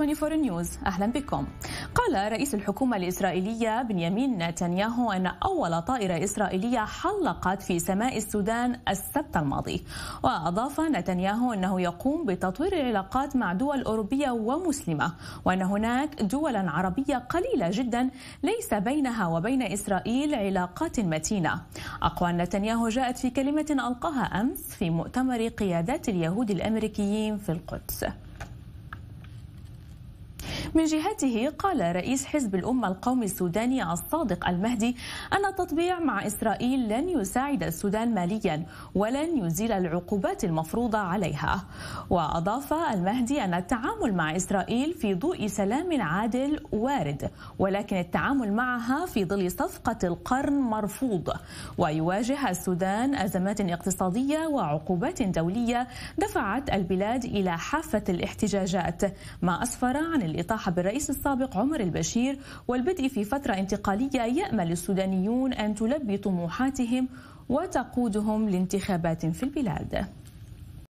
24 نيوز اهلا بكم. قال رئيس الحكومه الاسرائيليه بنيامين نتنياهو ان اول طائره اسرائيليه حلقت في سماء السودان السبت الماضي. واضاف نتنياهو انه يقوم بتطوير العلاقات مع دول اوروبيه ومسلمه وان هناك دولا عربيه قليله جدا ليس بينها وبين اسرائيل علاقات متينه. اقوال نتنياهو جاءت في كلمه القاها امس في مؤتمر قيادات اليهود الامريكيين في القدس. من جهته قال رئيس حزب الأمة القومي السوداني الصادق المهدي أن التطبيع مع إسرائيل لن يساعد السودان ماليا ولن يزيل العقوبات المفروضة عليها وأضاف المهدي أن التعامل مع إسرائيل في ضوء سلام عادل وارد ولكن التعامل معها في ظل صفقة القرن مرفوض ويواجه السودان أزمات اقتصادية وعقوبات دولية دفعت البلاد إلى حافة الاحتجاجات ما أسفر عن الإطاحة صرح الرئيس السابق عمر البشير والبدء في فترة انتقالية يأمل السودانيون أن تلبي طموحاتهم وتقودهم لانتخابات في البلاد